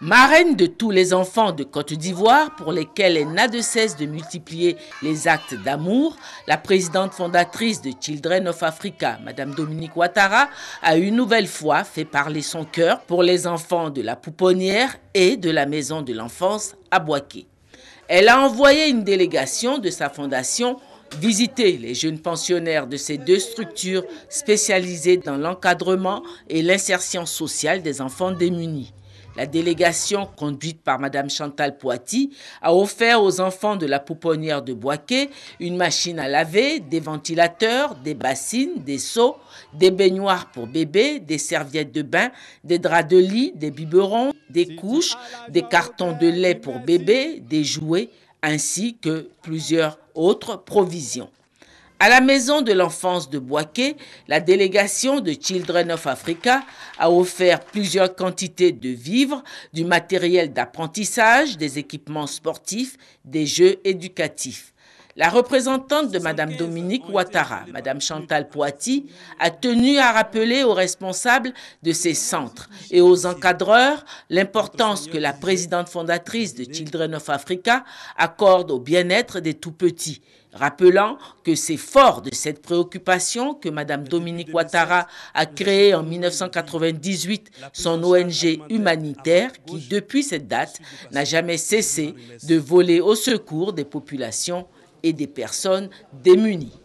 Marraine de tous les enfants de Côte d'Ivoire pour lesquels elle n'a de cesse de multiplier les actes d'amour, la présidente fondatrice de Children of Africa, Madame Dominique Ouattara, a une nouvelle fois fait parler son cœur pour les enfants de la Pouponnière et de la Maison de l'Enfance à Boaké. Elle a envoyé une délégation de sa fondation visiter les jeunes pensionnaires de ces deux structures spécialisées dans l'encadrement et l'insertion sociale des enfants démunis. La délégation conduite par Madame Chantal Poiti a offert aux enfants de la pouponnière de Boisquet une machine à laver, des ventilateurs, des bassines, des seaux, des baignoires pour bébés, des serviettes de bain, des draps de lit, des biberons, des couches, des cartons de lait pour bébés, des jouets, ainsi que plusieurs autres provisions. À la Maison de l'enfance de Boaké, la délégation de Children of Africa a offert plusieurs quantités de vivres, du matériel d'apprentissage, des équipements sportifs, des jeux éducatifs. La représentante de Mme Dominique Ouattara, Mme Chantal Poiti, a tenu à rappeler aux responsables de ces centres et aux encadreurs l'importance que la présidente fondatrice de Children of Africa accorde au bien-être des tout-petits, rappelant que c'est fort de cette préoccupation que Mme Dominique Ouattara a créé en 1998 son ONG humanitaire qui, depuis cette date, n'a jamais cessé de voler au secours des populations et des personnes démunies.